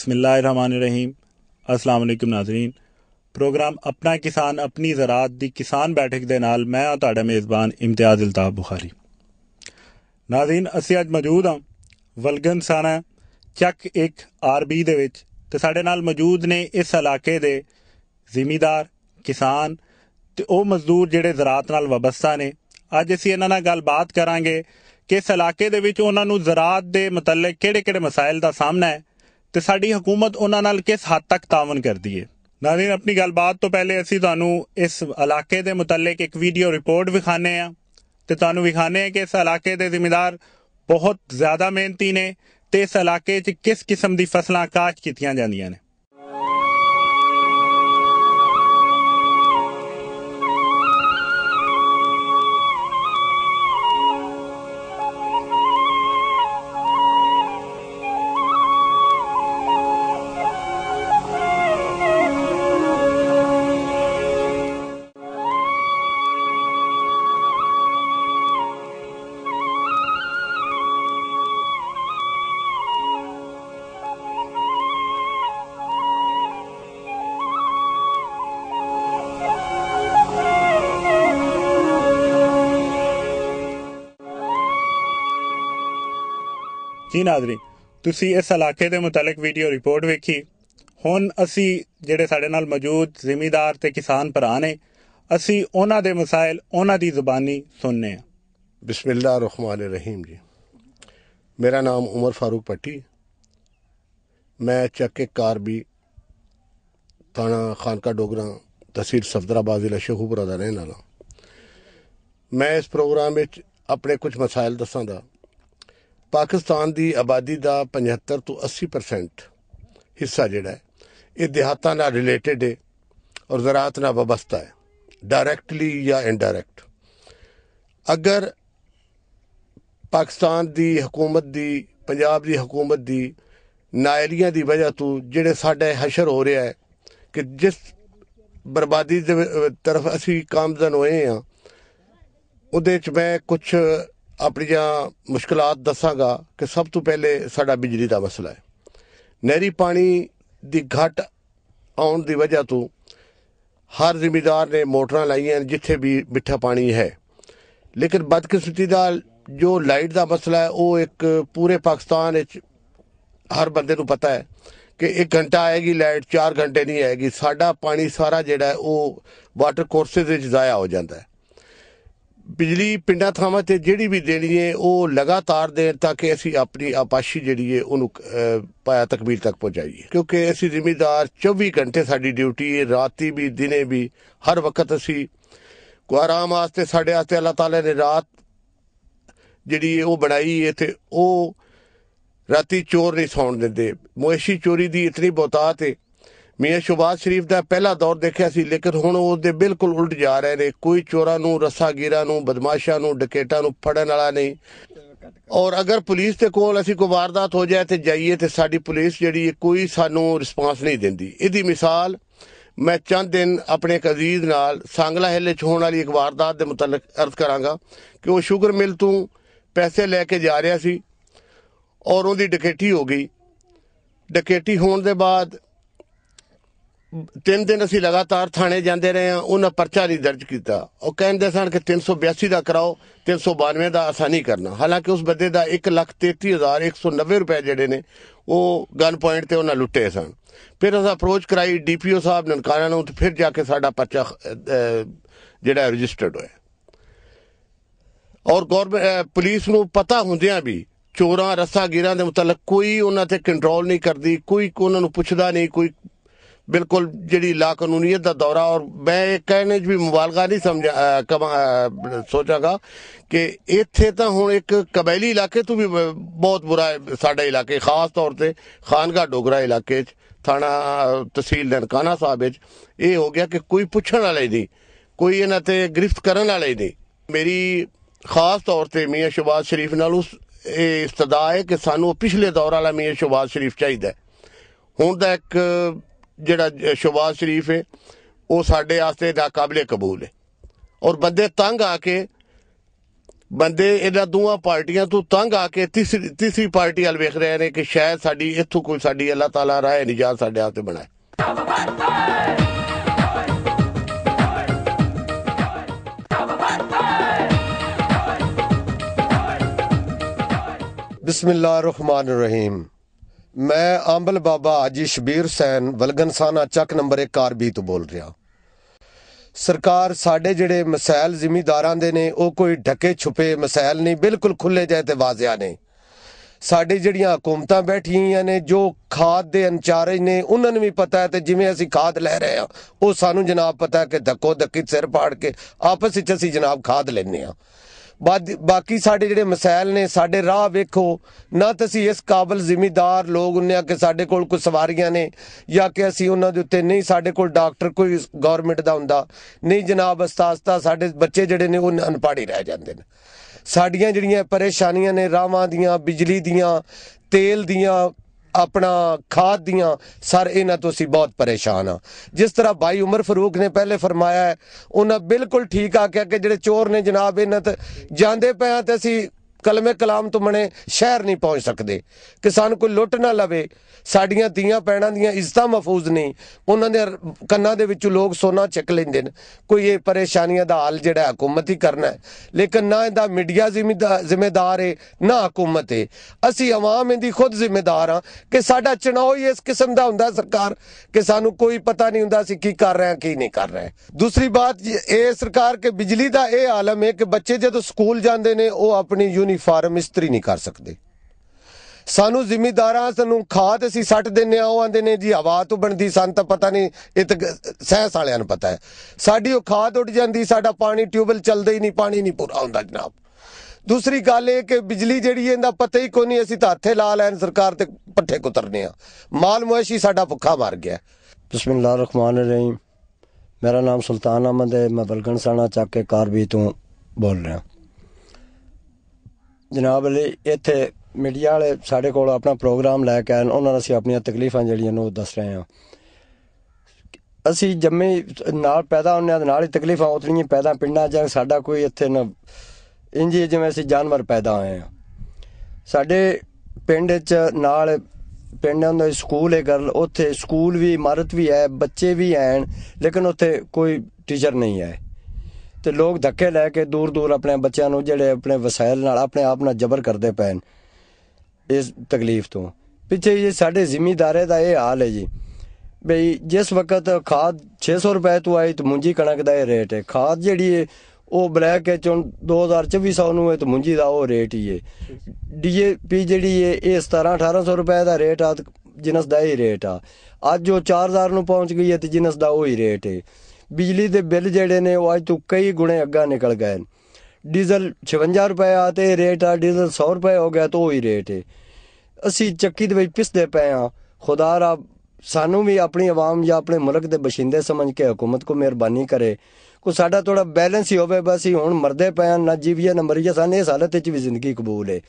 ਬਿਸਮਿਲ੍ਲਾਹਿਰਰahmanirrahim ਅਸਲਾਮ ਅਲੈਕਮ ਨਾਜ਼ਰੀਨ ਪ੍ਰੋਗਰਾਮ ਆਪਣਾ ਕਿਸਾਨ ਆਪਣੀ ਜ਼ਰਾਤ ਦੀ ਕਿਸਾਨ ਬੈਠਕ ਦੇ ਨਾਲ ਮੈਂ ਆ ਤੁਹਾਡਾ ਮੇਜ਼ਬਾਨ ਇਮਤਿਆਜ਼ ਇਲਤਾਫ ਬੁਖਾਰੀ ਨਾਜ਼ਰੀਨ ਅਸੀਂ ਅੱਜ ਮੌਜੂਦ ਹਾਂ ਵਲਗਨ ਸਾਨਾ ਚੱਕ 1 ਆਰਬੀ ਦੇ ਵਿੱਚ ਤੇ ਸਾਡੇ ਨਾਲ ਮੌਜੂਦ ਨੇ ਇਸ ਇਲਾਕੇ ਦੇ ਜ਼ਿਮੀਦਾਰ ਕਿਸਾਨ ਤੇ ਉਹ ਮਜ਼ਦੂਰ ਜਿਹੜੇ ਜ਼ਰਾਤ ਨਾਲ ਵਾਬਸਤਾ ਨੇ ਅੱਜ ਅਸੀਂ ਇਹਨਾਂ ਨਾਲ ਗੱਲਬਾਤ ਕਰਾਂਗੇ ਕਿ ਇਸ ਇਲਾਕੇ ਦੇ ਵਿੱਚ ਉਹਨਾਂ ਨੂੰ ਜ਼ਰਾਤ ਦੇ ਮੁਤਲਕ ਕਿਹੜੇ-ਕਿਹੜੇ ਮਸਾਇਲ ਦਾ ਸਾਹਮਣਾ ਹੈ ਤੇ ਸਾਡੀ ਹਕੂਮਤ ਉਹਨਾਂ ਨਾਲ ਕਿਸ ਹੱਦ ਤੱਕ ਤਾਵਨ ਕਰਦੀ ਹੈ ਨਾਜ਼ਰੀਨ ਆਪਣੀ ਗੱਲਬਾਤ ਤੋਂ ਪਹਿਲੇ ਅਸੀਂ ਤੁਹਾਨੂੰ ਇਸ ਇਲਾਕੇ ਦੇ ਮੁਤਲਕ ਇੱਕ ਵੀਡੀਓ ਰਿਪੋਰਟ ਵਿਖਾਣੇ ਆ ਤੇ ਤੁਹਾਨੂੰ ਵਿਖਾਣੇ ਆ ਕਿ ਇਸ ਇਲਾਕੇ ਦੇ ਜ਼ਿੰਮੇਦਾਰ ਬਹੁਤ ਜ਼ਿਆਦਾ ਮਿਹਨਤੀ ਨੇ ਤੇ ਇਸ ਇਲਾਕੇ 'ਚ ਕਿਸ ਕਿਸਮ ਦੀ ਫਸਲਾਂ ਕਾਸ਼ਤ ਕੀਤੀਆਂ ਜਾਂਦੀਆਂ ਨੇ ਸਾਥੀ ਨਾਜ਼ਰੀ ਤੁਸੀਂ ਇਸ ਇਲਾਕੇ ਦੇ ਮੁਤਲਕ ਵੀਡੀਓ ਰਿਪੋਰਟ ਵੇਖੀ ਹੁਣ ਅਸੀਂ ਜਿਹੜੇ ਸਾਡੇ ਨਾਲ ਮੌਜੂਦ ਜ਼ਿਮੀਦਾਰ ਤੇ ਕਿਸਾਨ ਭਰਾ ਨੇ ਅਸੀਂ ਉਹਨਾਂ ਦੇ ਮਸਾਇਲ ਉਹਨਾਂ ਦੀ ਜ਼ੁਬਾਨੀ ਸੁਣਨੇ ਆ ਬਿਸਮਿਲ੍ਲਾ ਰਹਿਮਾਨ ਰਹੀਮ ਜੀ ਮੇਰਾ ਨਾਮ ਉਮਰ ਫਾਰੂਕ ਪੱਟੀ ਮੈਂ ਚੱਕੇ ਕਾਰਬੀ ਥਾਣਾ ਖਾਨਕਾ ਡੋਗਰਾ ਤਹਿਸੀਲ ਸਫਦਰਾਬਾਦ ਜ਼ਿਲ੍ਹਾ ਸ਼ੇਖੂਪੁਰਾ ਦਾ ਰਹਿਣ ਵਾਲਾ ਮੈਂ ਇਸ ਪ੍ਰੋਗਰਾਮ ਵਿੱਚ ਆਪਣੇ ਕੁਝ ਮਸਾਇਲ ਦੱਸਾਂਗਾ ਪਾਕਿਸਤਾਨ ਦੀ ਆਬਾਦੀ ਦਾ 75 ਤੋਂ 80% ਹਿੱਸਾ ਜਿਹੜਾ ਹੈ ਇਹ ਦਿਹਾਤਾਂ ਨਾਲ ਰਿਲੇਟਡ ਹੈ ਔਰ ਜ਼ਰਾਤ ਨਾਲ ਵਬਸਤਾ ਹੈ ਡਾਇਰੈਕਟਲੀ ਜਾਂ ਇਨਡਾਇਰੈਕਟ ਅਗਰ ਪਾਕਿਸਤਾਨ ਦੀ ਹਕੂਮਤ ਦੀ ਪੰਜਾਬ ਦੀ ਹਕੂਮਤ ਦੀ ਨਾਇਲੀਆਂ ਦੀ ਵਜ੍ਹਾ ਤੋਂ ਜਿਹੜੇ ਸਾਡੇ ਹਸ਼ਰ ਹੋ ਰਿਹਾ ਹੈ ਕਿ ਜਿਸ ਬਰਬਾਦੀ ਦੇ ਤਰਫ ਅਸੀਂ ਕਾਮਜ਼ਨ ਹੋਏ ਆ ਉਹਦੇ ਚ ਮੈਂ ਕੁਝ ਆਪਣੀਆਂ ਮੁਸ਼ਕਲਾਂ ਦੱਸਾਂਗਾ ਕਿ ਸਭ ਤੋਂ ਪਹਿਲੇ ਸਾਡਾ ਬਿਜਲੀ ਦਾ ਮਸਲਾ ਹੈ ਨਹਿਰੀ ਪਾਣੀ ਦੀ ਘਟ ਆਉਣ ਦੀ ਵਜ੍ਹਾ ਤੋਂ ਹਰ ਜ਼ਿਮੀਦਾਰ ਨੇ ਮੋਟਰਾਂ ਲਾਈਆਂ ਜਿੱਥੇ ਵੀ ਮਿੱਠਾ ਪਾਣੀ ਹੈ ਲੇਕਿਨ ਬਦਕਿਸਮਤੀ ਦਾ ਜੋ ਲਾਈਟ ਦਾ ਮਸਲਾ ਹੈ ਉਹ ਇੱਕ ਪੂਰੇ ਪਾਕਿਸਤਾਨ ਵਿੱਚ ਹਰ ਬੰਦੇ ਨੂੰ ਪਤਾ ਹੈ ਕਿ 1 ਘੰਟਾ ਆਏਗੀ ਲਾਈਟ 4 ਘੰਟੇ ਨਹੀਂ ਆਏਗੀ ਸਾਡਾ ਪਾਣੀ ਸਾਰਾ ਜਿਹੜਾ ਉਹ ਵਾਟਰ ਕੋਰਸਸ ਵਿੱਚ ਜ਼ਾਇਆ ਹੋ ਜਾਂਦਾ ਹੈ ਬਿਜਲੀ ਪਿੰਡਾਂ ਥਾਵਾਂ ਤੇ ਜਿਹੜੀ ਵੀ ਦੇਣੀ ਹੈ ਉਹ ਲਗਾਤਾਰ ਦੇਣ ਤਾਂ ਕਿ ਅਸੀਂ ਆਪਣੀ ਆਪਾਸ਼ੀ ਜਿਹੜੀ ਹੈ ਉਹਨੂੰ ਪਾਇਆ ਤਕਬੀਰ ਤੱਕ ਪਹੁੰਚਾਈਏ ਕਿਉਂਕਿ ਅਸੀਂ ਜ਼ਿੰਮੇਦਾਰ 24 ਘੰਟੇ ਸਾਡੀ ਡਿਊਟੀ ਹੈ ਰਾਤੀ ਵੀ ਦਿਨੇ ਵੀ ਹਰ ਵਕਤ ਅਸੀਂ ਕੋ ਆਰਾਮ ਵਾਸਤੇ ਸਾਡੇ ਆਸਤੇ ਅੱਲਾਹ ਤਾਲਾ ਨੇ ਰਾਤ ਜਿਹੜੀ ਉਹ ਬਣਾਈ ਹੈ ਤੇ ਉਹ ਰਾਤੀ ਚੋਰ ਨਹੀਂ ਸੌਣ ਦਿੰਦੇ ਮੋਇਸ਼ੀ ਚੋਰੀ ਦੀ ਇਤਨੀ ਬਹੁਤਾਤ ਹੈ ਮੀਆਂ ਸ਼ੁਬਾਜ਼ ਸ਼ਰੀਫ ਦਾ ਪਹਿਲਾ ਦੌਰ ਦੇਖਿਆ ਸੀ ਲੇਕਿਨ ਹੁਣ ਉਸ ਦੇ ਬਿਲਕੁਲ ਉਲਟ ਜਾ ਰਹੇ ਨੇ ਕੋਈ ਚੋਰਾਂ ਨੂੰ ਰਸਾਗੀਰਾਂ ਨੂੰ ਬਦਮਾਸ਼ਾਂ ਨੂੰ ਡਕੇਟਾਂ ਨੂੰ ਫੜਨ ਵਾਲਾ ਨਹੀਂ ਔਰ ਅਗਰ ਪੁਲਿਸ ਤੇ ਕੋਲ ਅਸੀਂ ਕੋਈ ਵਾਰਦਾਤ ਹੋ ਜਾਏ ਤੇ ਜਾਈਏ ਤੇ ਸਾਡੀ ਪੁਲਿਸ ਜਿਹੜੀ ਹੈ ਕੋਈ ਸਾਨੂੰ ਰਿਸਪਾਂਸ ਨਹੀਂ ਦਿੰਦੀ ਇਹਦੀ ਮਿਸਾਲ ਮੈਂ ਚੰਦ ਦਿਨ ਆਪਣੇ ਇੱਕ ਅਜ਼ੀਜ਼ ਨਾਲ ਸੰਗਲਾ ਹਿੱਲੇ 'ਚ ਹੋਣ ਵਾਲੀ ਇੱਕ ਵਾਰਦਾਤ ਦੇ ਮੁਤਲਕ ਅਰਜ਼ ਕਰਾਂਗਾ ਕਿ ਉਹ ਸ਼ੂਗਰ ਮਿਲ ਤੋਂ ਪੈਸੇ ਲੈ ਕੇ ਜਾ ਰਿਹਾ ਸੀ ਔਰ ਉਹਦੀ ਡਕੇਟੀ ਹੋ ਗਈ ਡਕੇਟੀ ਹੋਣ ਦੇ ਬਾਅਦ ਤਿੰਨ ਦਿਨ ਅਸੀਂ ਲਗਾਤਾਰ ਥਾਣੇ ਜਾਂਦੇ ਰਹੇ ਹਾਂ ਉਹਨਾਂ ਪਰਚਾ ਨਹੀਂ ਦਰਜ ਕੀਤਾ ਉਹ ਕਹਿੰਦੇ ਸਨ ਕਿ 382 ਦਾ ਕਰਾਓ 392 ਦਾ ਆਸਾਨੀ ਕਰਨਾ ਹਾਲਾਂਕਿ ਉਸ ਬੰਦੇ ਦਾ 133190 ਰੁਪਏ ਜਿਹੜੇ ਨੇ ਉਹ ਗਨ ਪੁਆਇੰਟ ਤੇ ਉਹਨਾਂ ਲੁੱਟੇ ਸਨ ਫਿਰ ਅਸਾਂ ਅਪਰੋਚ ਕਰਾਈ ਡੀਪੀਓ ਸਾਹਿਬ ਨਨਕਾਰਾ ਨੂੰ ਤੇ ਫਿਰ ਜਾ ਕੇ ਸਾਡਾ ਪਰਚਾ ਜਿਹੜਾ ਰਜਿਸਟਰਡ ਹੋਇਆ ਔਰ ਗਵਰਨਮੈਂਟ ਪੁਲਿਸ ਨੂੰ ਪਤਾ ਹੁੰਦਿਆਂ ਵੀ ਚੋਰਾਂ ਰਸਾਗੀਰਾਂ ਦੇ ਮੁਤਲਕ ਕੋਈ ਉਹਨਾਂ ਤੇ ਕੰਟਰੋਲ ਨਹੀਂ ਕਰਦੀ ਕੋਈ ਕੋ ਉਹਨਾਂ ਨੂੰ ਪੁੱਛਦਾ ਨਹੀਂ ਕੋਈ ਬਿਲਕੁਲ ਜਿਹੜੀ ਲਾ ਕਾਨੂੰਨੀਅਤ ਦਾ ਦੌਰਾ ਔਰ ਮੈਂ ਇਹ ਕਹਿਣੇ 'ਚ ਵੀ ਮਵਾਲਗਾ ਨਹੀਂ ਸਮਝਾ ਸੋਚਾਂਗਾ ਕਿ ਇੱਥੇ ਤਾਂ ਹੁਣ ਇੱਕ ਕਬੈਲੀ ਇਲਾਕੇ ਤੋਂ ਵੀ ਬਹੁਤ ਬੁਰਾ ਸਾਡਾ ਇਲਾਕੇ ਖਾਸ ਤੌਰ ਤੇ ਖਾਨਗਾ ਡੋਗਰਾ ਇਲਾਕੇ 'ਚ ਥਾਣਾ ਤਹਿਸੀਲ ਨਨਕਾਣਾ ਸਾਹਿਬ ਵਿੱਚ ਇਹ ਹੋ ਗਿਆ ਕਿ ਕੋਈ ਪੁੱਛਣ ਵਾਲਾ ਹੀ ਨਹੀਂ ਕੋਈ ਇਹਨਾਂ ਤੇ ਗ੍ਰਿਫਤ ਕਰਨ ਵਾਲਾ ਹੀ ਨਹੀਂ ਮੇਰੀ ਖਾਸ ਤੌਰ ਤੇ ਮੀਆਂ ਸ਼ਬਾਜ਼ ਸ਼ਰੀਫ ਨਾਲ ਉਸ ਇਹ ਇਸਤਦਾ ਹੈ ਕਿ ਸਾਨੂੰ ਪਿਛਲੇ ਦੌਰ ਵਾਲਾ ਮੀਆਂ ਸ਼ਬਾਜ਼ ਸ਼ਰੀਫ ਚਾਹੀਦਾ ਹੁਣ ਦਾ ਇੱਕ ਜਿਹੜਾ ਸ਼ਬਾਜ਼ ਸ਼ਰੀਫ ਹੈ ਉਹ ਸਾਡੇ ਆਸਤੇ ਨਾਕਾਬਲੇ ਕਬੂਲ ਹੈ ਔਰ ਬੰਦੇ ਤੰਗ ਆ ਕੇ ਬੰਦੇ ਇਹਨਾਂ ਦੋਵਾਂ ਪਾਰਟੀਆਂ ਤੋਂ ਤੰਗ ਆ ਕੇ ਤੀਸਰੀ ਤੀਸਰੀ ਪਾਰਟੀ ਵੱਲ ਵੇਖ ਰਹੇ ਨੇ ਕਿ ਸ਼ਾਇਦ ਸਾਡੀ ਇੱਥੋਂ ਕੋਈ ਸਾਡੀ ਅੱਲਾਹ ਤਾਲਾ ਰਾਹ ਨਿਜਾਤ ਸਾਡੇ ਆਸਤੇ ਬਣਾਏ बिसमीम ਮੈਂ ਆਂਬਲ ਬਾਬਾ ਹਾਜੀ ਸ਼ਬੀਰ ਹੁਸੈਨ ਵਲਗਨਸਾਨਾ ਚੱਕ ਨੰਬਰ 1 ਕਾਰਬੀ ਤੋਂ ਬੋਲ ਰਿਹਾ ਸਰਕਾਰ ਸਾਡੇ ਜਿਹੜੇ ਮਸਾਇਲ ਜ਼ਿਮੀਦਾਰਾਂ ਦੇ ਨੇ ਉਹ ਕੋਈ ਢਕੇ ਛੁਪੇ ਮਸਾਇਲ ਨਹੀਂ ਬਿਲਕੁਲ ਖੁੱਲੇ ਜਾਏ ਤੇ ਵਾਜ਼ਿਆ ਨੇ ਸਾਡੇ ਜਿਹੜੀਆਂ ਹਕੂਮਤਾਂ ਬੈਠੀਆਂ ਨੇ ਜੋ ਖਾਦ ਦੇ ਅਨਚਾਰਜ ਨੇ ਉਹਨਾਂ ਨੂੰ ਵੀ ਪਤਾ ਹੈ ਤੇ ਜਿਵੇਂ ਅਸੀਂ ਖਾਦ ਲੈ ਰਹੇ ਆ ਉਹ ਸਾਨੂੰ ਜਨਾਬ ਪਤਾ ਹੈ ਕਿ ਧੱਕੋ ਧੱਕੀ ਸਿਰ ਪਾੜ ਕੇ ਆਪਸ ਵਿੱਚ ਅਸੀਂ ਜਨਾਬ ਖਾਦ ਲੈਨੇ ਆ ਬਾਕੀ ਸਾਡੇ ਜਿਹੜੇ ਮਸਾਇਲ ਨੇ ਸਾਡੇ ਰਾਹ ਵੇਖੋ ਨਾ ਤੁਸੀਂ ਇਸ ਕਾਬਲ ਜ਼ਿੰਮੇਦਾਰ ਲੋਕ ਉਹਨੇ ਆ ਕਿ ਸਾਡੇ ਕੋਲ ਕੋਈ ਸਵਾਰੀਆਂ ਨੇ ਜਾਂ ਕਿ ਅਸੀਂ ਉਹਨਾਂ ਦੇ ਉੱਤੇ ਨਹੀਂ ਸਾਡੇ ਕੋਲ ਡਾਕਟਰ ਕੋਈ ਗਵਰਨਮੈਂਟ ਦਾ ਹੁੰਦਾ ਨਹੀਂ ਜਨਾਬ ਅਸਤਾਸਤਾ ਸਾਡੇ ਬੱਚੇ ਜਿਹੜੇ ਨੇ ਉਹ ਅਨਪੜ੍ਹ ਰਹਿ ਜਾਂਦੇ ਨੇ ਸਾਡੀਆਂ ਜਿਹੜੀਆਂ ਪਰੇਸ਼ਾਨੀਆਂ ਨੇ ਰਾਵਾਂ ਦੀਆਂ ਬਿਜਲੀ ਦੀਆਂ ਤੇਲ ਦੀਆਂ ਆਪਣਾ ਖਾਦ ਦੀਆਂ ਸਰ ਇਹਨਾਂ ਤੋਂ ਅਸੀਂ ਬਹੁਤ ਪਰੇਸ਼ਾਨ ਆ ਜਿਸ ਤਰ੍ਹਾਂ ਭਾਈ ਉਮਰ ਫਾਰੂਕ ਨੇ ਪਹਿਲੇ ਫਰਮਾਇਆ ਉਹਨਾਂ ਬਿਲਕੁਲ ਠੀਕ ਆ ਕਿ ਜਿਹੜੇ ਚੋਰ ਨੇ ਜਨਾਬ ਇਹਨਾਂ ਤੇ ਜਾਂਦੇ ਪਿਆ ਤੇ ਅਸੀਂ ਕਲਮੇ ਕਲਾਮ ਤੋਂ ਬਣੇ ਸ਼ਹਿਰ ਨਹੀਂ ਪਹੁੰਚ ਸਕਦੇ ਕਿਸਾਨ ਕੋਈ ਲੁੱਟ ਨਾ ਲਵੇ ਸਾਡੀਆਂ ਧੀਆਂ ਪੈਣਾਂ ਦੀਆਂ ਇੱਜ਼ਤਾਂ ਮਹਫੂਜ਼ ਨਹੀਂ ਉਹਨਾਂ ਦੇ ਕੰਨਾਂ ਦੇ ਵਿੱਚੋਂ ਲੋਕ ਸੋਨਾ ਚੱਕ ਲੈਂਦੇ ਨੇ ਕੋਈ ਇਹ ਪਰੇਸ਼ਾਨੀਆਂ ਦਾ ਹੱਲ ਜਿਹੜਾ ਹਕੂਮਤ ਹੀ ਕਰਨਾ ਲੇਕਿਨ ਨਾ ਇਹਦਾ ਮੀਡੀਆ ਜ਼ਿੰਮੇਦਾਰ ਹੈ ਨਾ ਹਕੂਮਤ ਹੈ ਅਸੀਂ ਆਵਾਮ ਇਹਦੀ ਖੁਦ ਜ਼ਿੰਮੇਦਾਰ ਹਾਂ ਕਿ ਸਾਡਾ ਚਣਾਉ ਹੀ ਇਸ ਕਿਸਮ ਦਾ ਹੁੰਦਾ ਸਰਕਾਰ ਕਿ ਸਾਨੂੰ ਕੋਈ ਪਤਾ ਨਹੀਂ ਹੁੰਦਾ ਅਸੀਂ ਕੀ ਕਰ ਰਹੇ ਹਾਂ ਕੀ ਨਹੀਂ ਕਰ ਰਹੇ ਦੂਸਰੀ ਬਾਤ ਇਹ ਸਰਕਾਰ ਕੇ ਬਿਜਲੀ ਦਾ ਇਹ ਆਲਮ ਹੈ ਕਿ ਬੱਚੇ ਜਦੋਂ ਸਕੂਲ ਜਾਂਦੇ ਨੇ ਉਹ ਆਪਣੀ ਯੂਨੀਫਾਰਮ ਇਸਤਰੀ ਨਹੀਂ ਕਰ ਸਕਦੇ ਸਾਨੂੰ ਜ਼ਿੰਮੇਦਾਰਾਂ ਸਾਨੂੰ ਖਾਦ ਅਸੀਂ ਸੱਟ ਦਿੰਨੇ ਆ ਉਹ ਆਂਦੇ ਨੇ ਜੀ ਹਵਾ ਤੋਂ ਬਣਦੀ ਸੰਤ ਪਤਾ ਨਹੀਂ ਇਹ ਤਾਂ ਸਹਿਸ ਵਾਲਿਆਂ ਨੂੰ ਪਤਾ ਹੈ ਸਾਡੀ ਉਹ ਖਾਦ ਉੱਡ ਜਾਂਦੀ ਸਾਡਾ ਪਾਣੀ ਟਿਊਬਲ ਚੱਲਦਾ ਹੀ ਨਹੀਂ ਪਾਣੀ ਨਹੀਂ ਪੂਰਾ ਹੁੰਦਾ ਜਨਾਬ ਦੂਸਰੀ ਗੱਲ ਇਹ ਕਿ ਬਿਜਲੀ ਜਿਹੜੀ ਇਹਦਾ ਪਤਾ ਹੀ ਕੋਈ ਨਹੀਂ ਅਸੀਂ ਤਾਂ ਹੱਥੇ ਲਾ ਲੈਣ ਸਰਕਾਰ ਤੇ ਪੱਠੇ ਕੁਤਰਨੇ ਆ ਮਾਲ ਮੁਆਸ਼ੀ ਸਾਡਾ ਭੁੱਖਾ ਮਰ ਗਿਆ ਬismillah ਰਹਿਮਾਨ ਰਹੀਮ ਮੇਰਾ ਨਾਮ ਸੁਲਤਾਨ ਅਹਿਮਦ ਹੈ ਮੈਂ ਬਲਗਣ ਸਾਣਾ ਚੱਕ ਕੇ ਕਾਰਬੀ ਤੋਂ ਬੋਲ ਰਿਹਾ ਜਨਾਬ ਇੱਥੇ ਮੀਡੀਆ ਵਾਲੇ ਸਾਡੇ ਕੋਲ ਆਪਣਾ ਪ੍ਰੋਗਰਾਮ ਲੈ ਕੇ ਆਏ ਉਹਨਾਂ ਨੂੰ ਅਸੀਂ ਆਪਣੀਆਂ ਤਕਲੀਫਾਂ ਜਿਹੜੀਆਂ ਨੇ ਉਹ ਦੱਸ ਰਹੇ ਹਾਂ ਅਸੀਂ ਜੰਮੇ ਨਾਲ ਪੈਦਾ ਹੋਣ ਦੇ ਨਾਲ ਹੀ ਤਕਲੀਫਾਂ ਉਤਰੀਆਂ ਪੈਦਾ ਪਿੰਡਾਂ 'ਚ ਸਾਡਾ ਕੋਈ ਇੱਥੇ ਨਾ ਇੰਜ ਜਿਵੇਂ ਅਸੀਂ ਜਾਨਵਰ ਪੈਦਾ ਹੋਏ ਆ ਸਾਡੇ ਪਿੰਡ 'ਚ ਨਾਲ ਪਿੰਡਾਂ ਦਾ ਸਕੂਲ ਹੈ ਗਰਲ ਉੱਥੇ ਸਕੂਲ ਵੀ ਇਮਾਰਤ ਵੀ ਹੈ ਬੱਚੇ ਵੀ ਐਣ ਲੇਕਿਨ ਉੱਥੇ ਕੋਈ ਟੀਚਰ ਨਹੀਂ ਹੈ ਤੇ ਲੋਕ ਧੱਕੇ ਲੈ ਕੇ ਦੂਰ ਦੂਰ ਆਪਣੇ ਬੱਚਿਆਂ ਨੂੰ ਜਿਹੜੇ ਆਪਣੇ ਵਸਾਇਲ ਨਾਲ ਆਪਣੇ ਆਪ ਨਾਲ ਜ਼ਬਰ ਕਰਦੇ ਪੈਣ ਇਸ ਤਕਲੀਫ ਤੋਂ ਪਿੱਛੇ ਇਹ ਸਾਡੇ ਜ਼ਿਮੀਦਾਰੇ ਦਾ ਇਹ ਹਾਲ ਹੈ ਜੀ ਬਈ ਜਿਸ ਵਕਤ ਖਾਦ 600 ਰੁਪਏ ਤੋਂ ਆਈ ਤੇ ਮੁੰਜੀ ਕਣਕ ਦਾ ਇਹ ਰੇਟ ਹੈ ਖਾਦ ਜਿਹੜੀ ਹੈ ਉਹ ਬਲੈਕ ਹੈ ਚੋਂ 2024 ਨੂੰ ਹੈ ਤੇ ਮੁੰਜੀ ਦਾ ਉਹ ਰੇਟ ਹੀ ਹੈ ਡੀਏਪੀ ਜਿਹੜੀ ਹੈ ਇਹ 17 1800 ਰੁਪਏ ਦਾ ਰੇਟ ਆ ਜਿਨਸ ਦਾ ਹੀ ਰੇਟ ਆ ਅੱਜ ਉਹ 4000 ਨੂੰ ਪਹੁੰਚ ਗਈ ਹੈ ਤੇ ਜਿਨਸ ਦਾ ਉਹ ਹੀ ਰੇਟ ਹੈ ਬਿਜਲੀ ਦੇ ਬਿੱਲ ਜਿਹੜੇ ਨੇ ਉਹ ਅੱਜ ਤੋਂ ਕਈ ਗੁਣੇ ਅੱਗਾ ਨਿਕਲ ਗਏ ਨੇ ਡੀਜ਼ਲ 56 ਰੁਪਏ ਆ ਤੇ ਰੇਟ ਆ ਡੀਜ਼ਲ 100 ਰੁਪਏ ਹੋ ਗਿਆ ਤਾਂ ਉਹ ਹੀ ਰੇਟ ਹੈ ਅਸੀਂ ਚੱਕੀ ਦੇ ਵਿੱਚ ਪਿਸਦੇ ਪਏ ਆ ਖੁਦਾ ਰੱਬ ਸਾਨੂੰ ਵੀ ਆਪਣੀ ਆਵਾਮ ਜਾਂ ਆਪਣੇ ਮੁਲਕ ਦੇ ਬਸ਼ਿੰਦੇ ਸਮਝ ਕੇ ਹਕੂਮਤ ਕੋ ਮਿਹਰਬਾਨੀ ਕਰੇ ਕੋ ਸਾਡਾ ਥੋੜਾ ਬੈਲੈਂਸ ਹੀ ਹੋਵੇ ਬਸ ਹੀ ਹੁਣ ਮਰਦੇ ਪਏ ਨਾ ਜੀਵੀਏ ਨਾ ਮਰੀਏ ਸਾਨੂੰ ਇਸ ਹਾਲਤ ਵਿੱਚ ਵੀ ਜ਼ਿੰਦਗੀ ਕਬੂਲ ਹੈ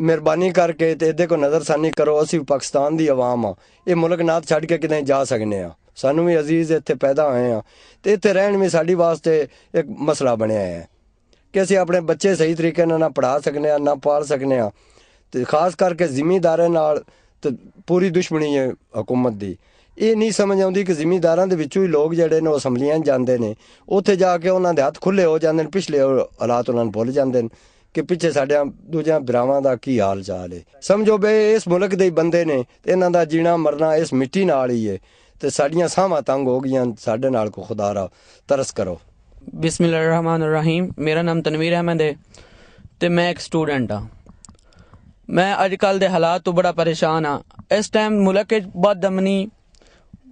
ਮਿਹਰਬਾਨੀ ਕਰਕੇ ਤੇ ਇਹਦੇ ਕੋ ਨਜ਼ਰਸਾਨੀ ਕਰੋ ਅਸੀਂ ਪਾਕਿਸਤਾਨ ਦੀ ਆਵਾਮ ਆ ਇਹ ਮੁਲਕ ਨਾ ਛੱਡ ਕੇ ਕਿਤੇ ਜਾ ਸਕਨੇ ਆ ਸਾਨੂੰ ਵੀ ਅਜ਼ੀਜ਼ ਇੱਥੇ ਪੈਦਾ ਹੋਏ ਆ ਤੇ ਇੱਥੇ ਰਹਿਣ ਵੀ ਸਾਡੀ ਵਾਸਤੇ ਇੱਕ ਮਸਲਾ ਬਣਿਆ ਹੈ ਕਿ ਅਸੀਂ ਆਪਣੇ ਬੱਚੇ ਸਹੀ ਤਰੀਕੇ ਨਾਲ ਨਾ ਪੜਾ ਸਕਨੇ ਆ ਨਾ ਪਾਲ ਸਕਨੇ ਆ ਤੇ ਖਾਸ ਕਰਕੇ ਜ਼ਿੰਮੇਦਾਰਾਂ ਨਾਲ ਤੇ ਪੂਰੀ ਦੁਸ਼ਮਣੀ ਹੈ ਹਕੂਮਤ ਦੀ ਇਹ ਨਹੀਂ ਸਮਝ ਆਉਂਦੀ ਕਿ ਜ਼ਿੰਮੇਦਾਰਾਂ ਦੇ ਵਿੱਚੋਂ ਹੀ ਲੋਕ ਜਿਹੜੇ ਨੇ ਉਹ ਅਸੈਂਬਲੀਆਂ ਜਾਂਦੇ ਨੇ ਉੱਥੇ ਜਾ ਕੇ ਉਹਨਾਂ ਦੇ ਹੱਥ ਖੁੱਲੇ ਹੋ ਜਾਂਦੇ ਨੇ ਪਿਛਲੇ ਹਾਲਾਤ ਉਹਨਾਂ ਨੂੰ ਭੁੱਲ ਜਾਂਦੇ ਨੇ ਕਿ ਪਿੱਛੇ ਸਾਡੇ ਦੂਜਿਆਂ ਬਰਾਵਾਂ ਦਾ ਕੀ ਹਾਲ ਚਾਲ ਹੈ ਸਮਝੋ ਬੇ ਇਸ ਮੁਲਕ ਦੇ ਬੰਦੇ ਨੇ ਤੇ ਇਹਨਾਂ ਦਾ ਜੀਣਾ ਮਰਨਾ ਇਸ ਮਿੱਟੀ ਨਾਲ ਹੀ ਹੈ ਤੇ ਸਾਡੀਆਂ ਸਾਹਾਂ ਤੰਗ ਹੋ ਗਈਆਂ ਸਾਡੇ ਨਾਲ ਕੋ ਖੁਦਾ ਰਾ ਤਰਸ ਕਰੋ ਬਿਸਮਿਲ੍ਲਾਹਿਰ ਰਹਿਮਾਨਿਰ ਰਹੀਮ ਮੇਰਾ ਨਾਮ ਤਨਵੀਰ ਅਹਿਮਦ ਹੈ ਤੇ ਮੈਂ ਇੱਕ ਸਟੂਡੈਂਟ ਆ ਮੈਂ ਅੱਜ ਕੱਲ ਦੇ ਹਾਲਾਤ ਤੋਂ ਬੜਾ ਪਰੇਸ਼ਾਨ ਆ ਇਸ ਟਾਈਮ ਮੁਲਕ ਵਿੱਚ ਬਦਮਨੀ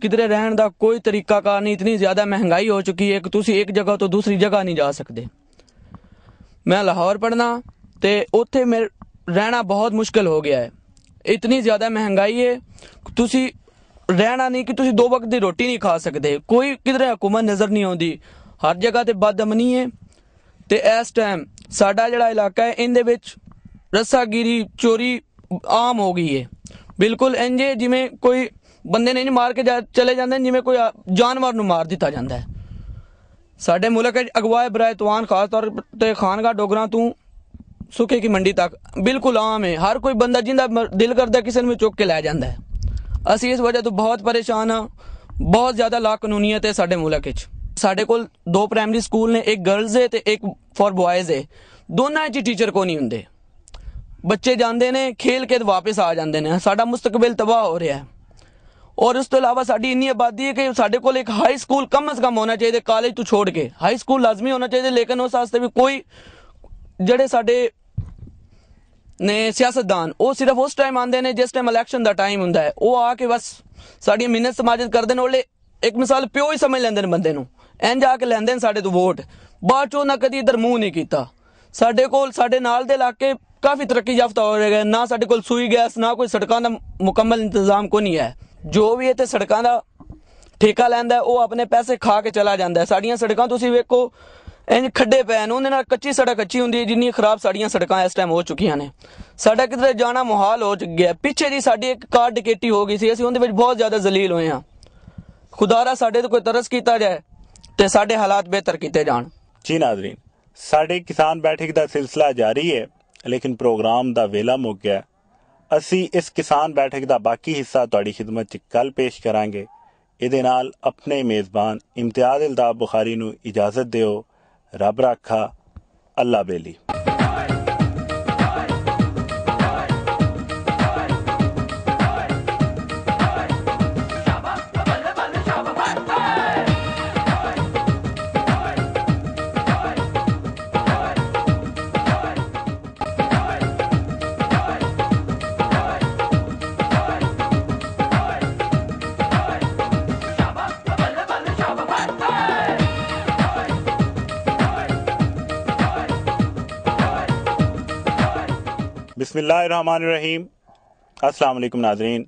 ਕਿਧਰੇ ਰਹਿਣ ਦਾ ਕੋਈ ਤਰੀਕਾ ਕਾਰ ਨਹੀਂ ਇਤਨੀ ਜ਼ਿਆਦਾ ਮਹਿੰਗਾਈ ਹੋ ਚੁੱਕੀ ਹੈ ਕਿ ਤੁਸੀਂ ਇੱਕ ਜਗ੍ਹਾ ਤੋਂ ਦੂਸਰੀ ਜਗ੍ਹਾ ਨਹੀਂ ਜਾ ਸਕਦੇ ਮੈਂ ਲਾਹੌਰ ਪੜਨਾ ਤੇ ਉੱਥੇ ਮੇਰ ਰਹਿਣਾ ਬਹੁਤ ਮੁਸ਼ਕਲ ਹੋ ਗਿਆ ਹੈ ਇਤਨੀ ਜ਼ਿਆਦਾ ਮਹਿੰਗਾਈ ਹੈ ਤੁਸੀਂ ਰਹਿਣਾ ਨਹੀਂ ਕਿ ਤੁਸੀਂ ਦੋ ਵਕਤ ਦੀ ਰੋਟੀ ਨਹੀਂ ਖਾ ਸਕਦੇ ਕੋਈ ਕਿਧਰੇ ਹਕੂਮਤ ਨਜ਼ਰ ਨਹੀਂ ਆਉਂਦੀ ਹਰ ਜਗ੍ਹਾ ਤੇ ਬਦਅਮਨੀ ਹੈ ਤੇ ਇਸ ਟਾਈਮ ਸਾਡਾ ਜਿਹੜਾ ਇਲਾਕਾ ਹੈ ਇਹਦੇ ਵਿੱਚ ਰਸਾਗੀਰੀ ਚੋਰੀ ਆਮ ਹੋ ਗਈ ਹੈ ਬਿਲਕੁਲ ਇੰਜੇ ਜਿਵੇਂ ਕੋਈ ਬੰਦੇ ਨੇ ਨਹੀਂ ਮਾਰ ਕੇ ਚਲੇ ਜਾਂਦੇ ਜਿਵੇਂ ਕੋਈ ਜਾਨਵਰ ਨੂੰ ਮਾਰ ਦਿੱਤਾ ਜਾਂਦਾ ਸਾਡੇ ਮੁਲਕ ਵਿੱਚ ਅਗਵਾਏ ਬਰਾਇਤਵਾਨ ਖਾਸ ਤੌਰ ਤੇ ਖਾਨਗਾ ਡੋਗਰਾ ਤੂੰ ਸੁੱਕੇ ਕੀ ਮੰਡੀ ਤੱਕ ਬਿਲਕੁਲ ਆਮ ਹੈ ਹਰ ਕੋਈ ਬੰਦਾ ਜਿੰਦਾ ਦਿਲ ਕਰਦਾ ਕਿਸੇ ਨੂੰ ਚੁੱਕ ਕੇ ਲੈ ਜਾਂਦਾ ਹੈ ਅਸੀਂ ਇਸ ਵਜ੍ਹਾ ਤੋਂ ਬਹੁਤ ਪਰੇਸ਼ਾਨ ਹਾਂ ਬਹੁਤ ਜ਼ਿਆਦਾ ਲਾ ਕਾਨੂੰਨੀਅਤ ਹੈ ਸਾਡੇ ਮੁਲਕ ਵਿੱਚ ਸਾਡੇ ਕੋਲ ਦੋ ਪ੍ਰਾਇਮਰੀ ਸਕੂਲ ਨੇ ਇੱਕ ਗਰਲਜ਼ ਹੈ ਤੇ ਇੱਕ ਫॉर ਬॉयਜ਼ ਹੈ ਦੋਨਾਂ 'ਚ ਟੀਚਰ ਕੋ ਨਹੀਂ ਹੁੰਦੇ ਬੱਚੇ ਜਾਂਦੇ ਨੇ ਖੇਲ ਕੇ ਵਾਪਸ ਆ ਜਾਂਦੇ ਨੇ ਸਾਡਾ ਮੁਸਤਕਬਲ ਤਬਾਹ ਹੋ ਰਿਹਾ ਹੈ ਔਰ ਉਸ ਤੋਂ ਇਲਾਵਾ ਸਾਡੀ ਇੰਨੀ ਆਬਾਦੀ ਹੈ ਕਿ ਸਾਡੇ ਕੋਲ ਇੱਕ ਹਾਈ ਸਕੂਲ ਕਮ ਅਸ ਕਮ ਹੋਣਾ ਚਾਹੀਦਾ ਕਾਲਜ ਤੋਂ ਛੋੜ ਕੇ ਹਾਈ ਸਕੂਲ ਲਾਜ਼ਮੀ ਹੋਣਾ ਚਾਹੀਦਾ ਲੇਕਿਨ ਉਸ ਵਾਸਤੇ ਵੀ ਕੋਈ ਜਿਹੜੇ ਸਾਡੇ ਨੇ ਸਿਆਸਤਦਾਨ ਉਹ ਸਿਰਫ ਉਸ ਟਾਈਮ ਆਉਂਦੇ ਨੇ ਜਿਸ ਟਾਈਮ ਇਲੈਕਸ਼ਨ ਦਾ ਟਾਈਮ ਹੁੰਦਾ ਹੈ ਉਹ ਆ ਕੇ ਬਸ ਸਾਡੀ ਮਿਹਨਤ ਸਮਾਜਿਤ ਕਰਦੇ ਨੇ ਉਹਲੇ ਇੱਕ ਮਿਸਾਲ ਪਿਓ ਹੀ ਸਮਝ ਲੈਂਦੇ ਨੇ ਬੰਦੇ ਨੂੰ ਇੰਜ ਆ ਕੇ ਲੈਂਦੇ ਨੇ ਸਾਡੇ ਤੋਂ ਵੋਟ ਬਾਅਦ ਚੋਂ ਨਾ ਕਦੀ ਇਧਰ ਮੂੰਹ ਨਹੀਂ ਕੀਤਾ ਸਾਡੇ ਕੋਲ ਸਾਡੇ ਨਾਲ ਦੇ ਇਲਾਕੇ ਕਾਫੀ ਤਰੱਕੀ ਯਾਫਤਾ ਹੋ ਰਹੇ ਗਏ ਨਾ ਸਾਡੇ ਕੋਲ ਸੂਈ ਗੈਸ ਨਾ ਕੋਈ ਸੜਕਾਂ ਦਾ ਮੁਕੰਮਲ ਇੰਤਜ਼ਾਮ ਕੋ ਨਹੀਂ ਹੈ ਜੋ ਵੀ ਇਹ ਤੇ ਸੜਕਾਂ ਦਾ ਠੇਕਾ ਲੈਂਦਾ ਉਹ ਆਪਣੇ ਪੈਸੇ ਖਾ ਕੇ ਚਲਾ ਜਾਂਦਾ ਸਾਡੀਆਂ ਸੜਕਾਂ ਤੁਸੀਂ ਵੇਖੋ ਇੰਜ ਖੱਡੇ ਪੈਣ ਉਹਦੇ ਨਾਲ ਕੱਚੀ ਸੜਕ ਕੱਚੀ ਹੁੰਦੀ ਹੈ ਜਿੰਨੀ ਖਰਾਬ ਸਾਡੀਆਂ ਸੜਕਾਂ ਇਸ ਟਾਈਮ ਹੋ ਚੁੱਕੀਆਂ ਨੇ ਸਾਡਾ ਕਿਤੇ ਜਾਣਾ ਮੁਹਾਲ ਹੋ ਚੁੱਕਿਆ ਪਿੱਛੇ ਦੀ ਸਾਡੀ ਇੱਕ ਕਾਰ ਡਕੇਟੀ ਹੋ ਗਈ ਸੀ ਅਸੀਂ ਉਹਦੇ ਵਿੱਚ ਬਹੁਤ ਜ਼ਿਆਦਾ ਜ਼ਲੀਲ ਹੋਏ ਹਾਂ ਖੁਦਾਰਾ ਸਾਡੇ ਤੇ ਕੋਈ ਤਰਸ ਕੀਤਾ ਜਾਏ ਤੇ ਸਾਡੇ ਹਾਲਾਤ ਬਿਹਤਰ ਕੀਤੇ ਜਾਣ ਜੀ ਨਾਜ਼ਰੀਨ ਸਾਡੇ ਕਿਸਾਨ ਬੈਠਕ ਦਾ ਸਿਲਸਿਲਾ ਜਾਰੀ ਹੈ ਲੇਕਿਨ ਪ੍ਰੋਗਰਾਮ ਦਾ ਵੇਲਾ ਮੁੱਕ ਗਿਆ ਅਸੀਂ ਇਸ ਕਿਸਾਨ ਬੈਠਕ ਦਾ ਬਾਕੀ ਹਿੱਸਾ ਤੁਹਾਡੀ ਖidmat 'ਚ ਕੱਲ ਪੇਸ਼ ਕਰਾਂਗੇ ਇਹਦੇ ਨਾਲ ਆਪਣੇ ਮੇਜ਼ਬਾਨ ਇਮਤਿਆਜ਼ ਇਲਤਾਬ ਬੁਖਾਰੀ ਨੂੰ ਇਜਾਜ਼ਤ ਦਿਓ ਰੱਬ ਰਾਖਾ ਅੱਲਾ ਬੇਲੀ بسم اللہ الرحمن ਬਿਸਮਿਲ੍ਲਾਹਿਰਰahmanirrahim ਅਸਲਾਮ ਅਲੈਕੁਮ ਨਾਜ਼ਰੀਨ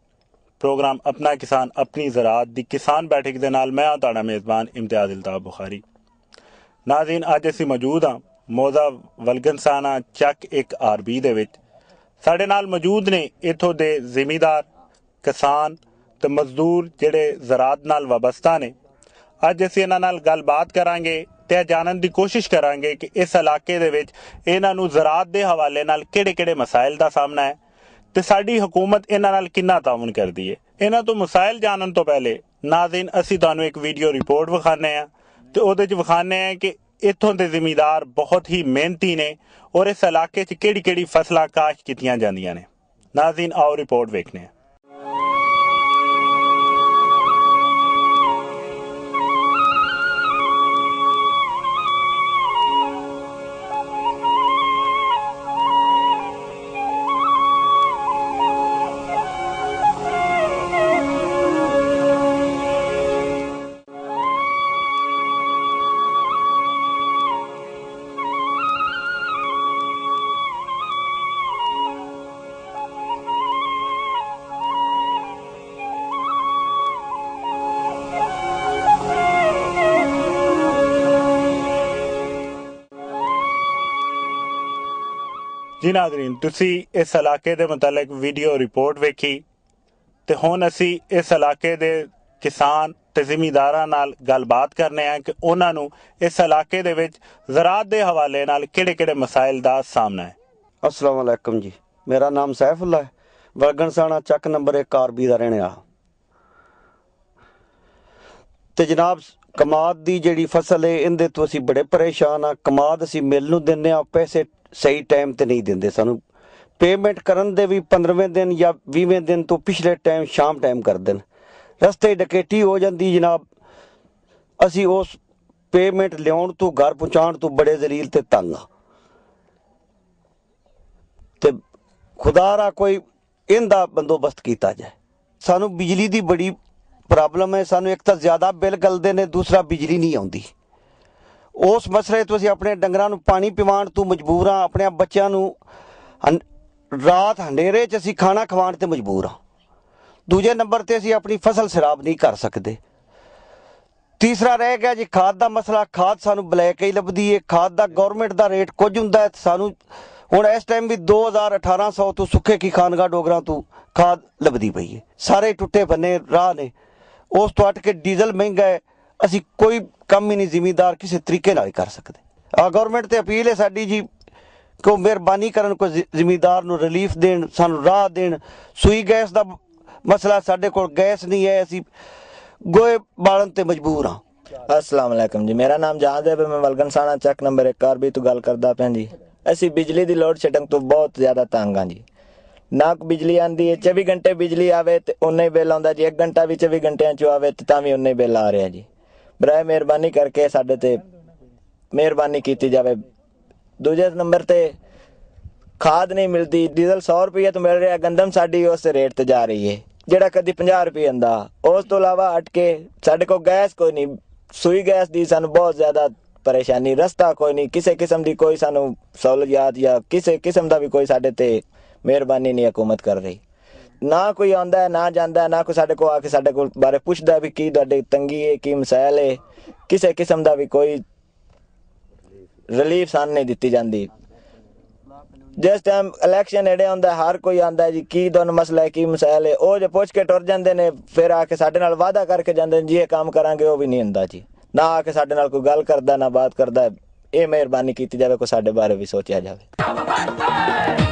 ਪ੍ਰੋਗਰਾਮ ਆਪਣਾ ਕਿਸਾਨ ਆਪਣੀ ਜ਼ਰਾਤ ਦੀ ਕਿਸਾਨ ਬੈਠਕ ਦੇ ਨਾਲ ਮੈਂ ਆ ਤੁਹਾਡਾ ਮੇਜ਼ਬਾਨ ਇਮਤਿਆਜ਼ ਇਲਤਾਬ ਬੁਖਾਰੀ ਨਾਜ਼ਰੀਨ ਅੱਜ ਅਸੀਂ ਮੌਜੂਦ ਹਾਂ ਮੋਜ਼ਾ ਵਲਗਨਸਾਨਾ ਚੱਕ 1 ਆਰਬੀ ਦੇ ਵਿੱਚ ਸਾਡੇ ਨਾਲ ਮੌਜੂਦ ਨੇ ਇਥੋਂ ਦੇ ਜ਼ਿਮੀਦਾਰ ਕਿਸਾਨ ਤੇ ਮਜ਼ਦੂਰ ਜਿਹੜੇ ਜ਼ਰਾਤ ਨਾਲ ਵਾਬਸਤਾ ਨੇ ਅੱਜ ਅਸੀਂ ਇਹਨਾਂ ਨਾਲ ਗੱਲਬਾਤ ਕਰਾਂਗੇ ਤੇ ਜਾਣਨ ਦੀ ਕੋਸ਼ਿਸ਼ ਕਰਾਂਗੇ ਕਿ ਇਸ ਇਲਾਕੇ ਦੇ ਵਿੱਚ ਇਹਨਾਂ ਨੂੰ ਜ਼ਰਾਤ ਦੇ ਹਵਾਲੇ ਨਾਲ ਕਿਹੜੇ-ਕਿਹੜੇ ਮਸਾਇਲ ਦਾ ਸਾਹਮਣਾ ਹੈ ਤੇ ਸਾਡੀ ਹਕੂਮਤ ਇਹਨਾਂ ਨਾਲ ਕਿੰਨਾ ਤਾਵਨ ਕਰਦੀ ਹੈ ਇਹਨਾਂ ਤੋਂ ਮਸਾਇਲ ਜਾਣਨ ਤੋਂ ਪਹਿਲੇ ਨਾਜ਼ਿਨ ਅਸੀਂ ਤੁਹਾਨੂੰ ਇੱਕ ਵੀਡੀਓ ਰਿਪੋਰਟ ਵਿਖਾਣੇ ਆ ਤੇ ਉਹਦੇ ਚ ਵਿਖਾਣੇ ਆ ਕਿ ਇੱਥੋਂ ਦੇ ਜ਼ਿਮੀਦਾਰ ਬਹੁਤ ਹੀ ਮਿਹਨਤੀ ਨੇ ਔਰ ਇਸ ਇਲਾਕੇ 'ਚ ਕਿਹੜੀ-ਕਿਹੜੀ ਫਸਲਾਂ ਕਾਸ਼ ਕੀਤੀਆਂ ਜਾਂਦੀਆਂ ਨੇ ਨਾਜ਼ਿਨ ਆਓ ਰਿਪੋਰਟ ਵੇਖਨੇ ਆ ਜੀ ਨਾਜ਼ਰੀਨ ਤੁਸੀਂ ਇਸ ਇਲਾਕੇ ਦੇ ਮੁਤਲਕ ਵੀਡੀਓ ਰਿਪੋਰਟ ਵੇਖੀ ਤੇ ਹੁਣ ਅਸੀਂ ਇਸ ਇਲਾਕੇ ਦੇ ਕਿਸਾਨ ਤੇ ਜ਼ਿਮੀਦਾਰਾਂ ਨਾਲ ਗੱਲਬਾਤ ਕਰਨੇ ਆ ਕਿ ਉਹਨਾਂ ਨੂੰ ਇਸ ਇਲਾਕੇ ਦੇ ਵਿੱਚ ਜ਼ਰਾਤ ਦੇ ਹਵਾਲੇ ਨਾਲ ਕਿਹੜੇ-ਕਿਹੜੇ ਮਸਾਇਲ ਦਾ ਸਾਹਮਣਾ ਹੈ ਅਸਲਾਮ ਅਲੈਕਮ ਜੀ ਮੇਰਾ ਨਾਮ ਸੈਫੁੱਲਾ ਹੈ ਵਰਗਣਸਾਣਾ ਚੱਕ ਨੰਬਰ 1 ਕਾਰਬੀ ਦਾ ਰਹਿਣਿਆ ਆ ਤੇ ਜਨਾਬ ਕਮਾਦ ਦੀ ਜਿਹੜੀ ਫਸਲ ਹੈ ਇਹਦੇ ਤੋਂ ਅਸੀਂ ਬੜੇ ਪਰੇਸ਼ਾਨ ਆ ਕਮਾਦ ਅਸੀਂ ਮਿਲ ਨੂੰ ਦਿੰਨੇ ਆ ਪੈਸੇ ਸਹੀ ਟਾਈਮ ਤੇ ਨਹੀਂ ਦਿੰਦੇ ਸਾਨੂੰ ਪੇਮੈਂਟ ਕਰਨ ਦੇ ਵੀ 15ਵੇਂ ਦਿਨ ਜਾਂ 20ਵੇਂ ਦਿਨ ਤੋਂ ਪਿਛਲੇ ਟਾਈਮ ਸ਼ਾਮ ਟਾਈਮ ਕਰ ਦੇਣ ਰਸਤੇ ਡਕੇਟੀ ਹੋ ਜਾਂਦੀ ਜਨਾਬ ਅਸੀਂ ਉਸ ਪੇਮੈਂਟ ਲਿਆਉਣ ਤੋਂ ਘਰ ਪਹੁੰਚਾਉਣ ਤੋਂ ਬੜੇ ਜ਼ਲੀਲ ਤੇ ਤੰਗ ਆ ਤੇ ਖੁਦਾ ਰਾ ਕੋਈ ਇਹਦਾ ਬੰਦੋਬਸਤ ਕੀਤਾ ਜਾਏ ਸਾਨੂੰ ਬਿਜਲੀ ਦੀ ਬੜੀ ਪ੍ਰੋਬਲਮ ਹੈ ਸਾਨੂੰ ਇੱਕ ਤਾਂ ਜ਼ਿਆਦਾ ਬਿੱਲ ਗਲਦੇ ਨੇ ਦੂਸਰਾ ਬਿਜਲੀ ਨਹੀਂ ਆਉਂਦੀ ਉਸ ਮਸਲੇ ਤੋਂ ਅਸੀਂ ਆਪਣੇ ਡੰਗਰਾਂ ਨੂੰ ਪਾਣੀ ਪਿਵਾਉਣ ਤੋਂ ਮਜਬੂਰ ਆ ਆਪਣੇ ਬੱਚਿਆਂ ਨੂੰ ਰਾਤ ਹਨੇਰੇ 'ਚ ਅਸੀਂ ਖਾਣਾ ਖਵਾਉਣ ਤੇ ਮਜਬੂਰ ਆ ਦੂਜੇ ਨੰਬਰ ਤੇ ਅਸੀਂ ਆਪਣੀ ਫਸਲ ਸਰਾਬ ਨਹੀਂ ਕਰ ਸਕਦੇ ਤੀਸਰਾ ਰਹਿ ਗਿਆ ਜੀ ਖਾਦ ਦਾ ਮਸਲਾ ਖਾਦ ਸਾਨੂੰ ਬਲੈਕ ਹੀ ਲੱਭਦੀ ਏ ਖਾਦ ਦਾ ਗਵਰਨਮੈਂਟ ਦਾ ਰੇਟ ਕੁਝ ਹੁੰਦਾ ਹੈ ਸਾਨੂੰ ਹੁਣ ਇਸ ਟਾਈਮ ਵੀ 2800 ਤੋਂ ਸੁੱਕੇ ਕੀ ਖਾਨਗਾ ਡੋਗਰਾ ਤੋਂ ਖਾਦ ਲੱਭਦੀ ਪਈ ਏ ਸਾਰੇ ਟੁੱਟੇ ਬੰਨੇ ਰਾਹ ਨੇ ਉਸ ਤੋਂ ਅਟ ਕੇ ਡੀਜ਼ਲ ਮਹਿੰਗਾ ਹੈ ਅਸੀਂ ਕੋਈ ਕੰਮ ਹੀ ਨਹੀਂ ਜ਼ਿਮੀਦਾਰ ਕਿਸੇ ਤਰੀਕੇ ਨਾਲ ਹੀ ਕਰ ਸਕਦੇ ਆ ਗਵਰਨਮੈਂਟ ਤੇ ਅਪੀਲ ਹੈ ਸਾਡੀ ਜੀ ਕਿ ਉਹ ਮਿਹਰਬਾਨੀ ਕਰਨ ਕੋਈ ਜ਼ਿਮੀਦਾਰ ਨੂੰ ਰਿਲੀਫ ਦੇਣ ਸਾਨੂੰ ਰਾਹ ਦੇਣ ਸੂਈ ਗੈਸ ਦਾ ਮਸਲਾ ਸਾਡੇ ਕੋਲ ਗੈਸ ਨਹੀਂ ਹੈ ਅਸੀਂ ਗੋਏ ਬਾਲਣ ਤੇ ਮਜਬੂਰ ਆ ਅਸਲਾਮ ਅਲੈਕਮ ਜੀ ਮੇਰਾ ਨਾਮ ਜਾਦ ਹੈ ਮੈਂ ਵਲਗਨਸਾਨਾ ਚੱਕ ਨੰਬਰ 1 ਕਾਰਬੀ ਤੋਂ ਗੱਲ ਕਰਦਾ ਪਿਆ ਜੀ ਅਸੀਂ ਬਿਜਲੀ ਦੀ ਲੋਡ ਸ਼ੈਡਿੰਗ ਤੋਂ ਬਹੁਤ ਜ਼ਿਆਦਾ ਤੰਗ ਆ ਜੀ ਨਾ ਬਿਜਲੀ ਆਂਦੀ ਹੈ 24 ਘੰਟੇ ਬਿਜਲੀ ਆਵੇ ਤੇ ਉਨੇ ਬਿੱਲ ਆਉਂਦਾ ਜੀ 1 ਘੰਟਾ ਵੀ 24 ਘੰਟਿਆਂ ਚ ਆਵੇ ਤੇ ਤਾਂ ਵੀ ਉਨੇ ਬਿੱਲ ਆ ਰਿਹਾ ਜੀ ਬਰਾਏ ਮਿਹਰਬਾਨੀ ਕਰਕੇ ਸਾਡੇ ਤੇ ਮਿਹਰਬਾਨੀ ਕੀਤੀ ਜਾਵੇ ਦੂਜੇ ਨੰਬਰ ਤੇ ਖਾਦ ਨਹੀਂ ਮਿਲਦੀ ਡੀਜ਼ਲ 100 ਰੁਪਏ ਤੋਂ ਮਿਲ ਰਿਹਾ ਗੰਦਮ ਸਾਡੀ ਉਸ ਰੇਟ ਤੇ ਜਾ ਰਹੀ ਹੈ ਜਿਹੜਾ ਕਦੀ 50 ਰੁਪਏ ਆਂਦਾ ਉਸ ਤੋਂ ਇਲਾਵਾ ਅਟਕੇ ਸਾਡੇ ਕੋ ਗੈਸ ਕੋਈ ਨਹੀਂ ਸੂਈ ਗੈਸ ਦੀ ਸਾਨੂੰ ਬਹੁਤ ਜ਼ਿਆਦਾ ਪਰੇਸ਼ਾਨੀ ਰਸਤਾ ਕੋਈ ਨਹੀਂ ਕਿਸੇ ਕਿਸਮ ਦੀ ਕੋਈ ਸਾਨੂੰ ਸਹੂਲਤ ਜਾਂ ਕਿਸੇ ਕਿਸਮ ਦਾ ਵੀ ਕੋਈ ਸਾਡੇ ਤੇ ਮਿਹਰਬਾਨੀ ਨਹੀਂ ਹਕੂਮਤ ਕਰ ਰਹੀ ਨਾ ਕੋਈ ਆਉਂਦਾ ਨਾ ਜਾਂਦਾ ਨਾ ਕੋਈ ਸਾਡੇ ਕੋਲ ਆ ਕੇ ਸਾਡੇ ਕੋਲ ਬਾਰੇ ਪੁੱਛਦਾ ਵੀ ਕੀ ਤੁਹਾਡੇ ਤੰਗੀ ਹੈ ਕੀ ਮਸਾਇਲ ਹੈ ਕਿਸੇ ਕਿਸਮ ਦਾ ਵੀ ਕੋਈ ਰਿਲੀਫ ਸਾਨੂੰ ਨਹੀਂ ਦਿੱਤੀ ਜਾਂਦੀ ਜਿਸ ਟਾਈਮ ਇਲੈਕਸ਼ਨ ਏੜੇ ਆਉਂਦਾ ਹਰ ਕੋਈ ਆਂਦਾ ਜੀ ਕੀ ਦੋਨ ਮਸਲਾ ਹੈ ਕੀ ਮਸਾਇਲ ਹੈ ਉਹ ਜੇ ਪੁੱਛ ਕੇ ਟਰ ਜਾਂਦੇ ਨੇ ਫਿਰ ਆ ਕੇ ਸਾਡੇ ਨਾਲ ਵਾਅਦਾ ਕਰਕੇ ਜਾਂਦੇ ਨੇ ਜੀ ਇਹ ਕੰਮ ਕਰਾਂਗੇ ਉਹ ਵੀ ਨਹੀਂ ਹੁੰਦਾ ਜੀ ਨਾ ਆ ਕੇ ਸਾਡੇ ਨਾਲ ਕੋਈ ਗੱਲ ਕਰਦਾ ਨਾ ਬਾਤ ਕਰਦਾ ਇਹ ਮਿਹਰਬਾਨੀ ਕੀਤੀ ਜਾਵੇ ਕੋ ਸਾਡੇ ਬਾਰੇ ਵੀ ਸੋਚਿਆ ਜਾਵੇ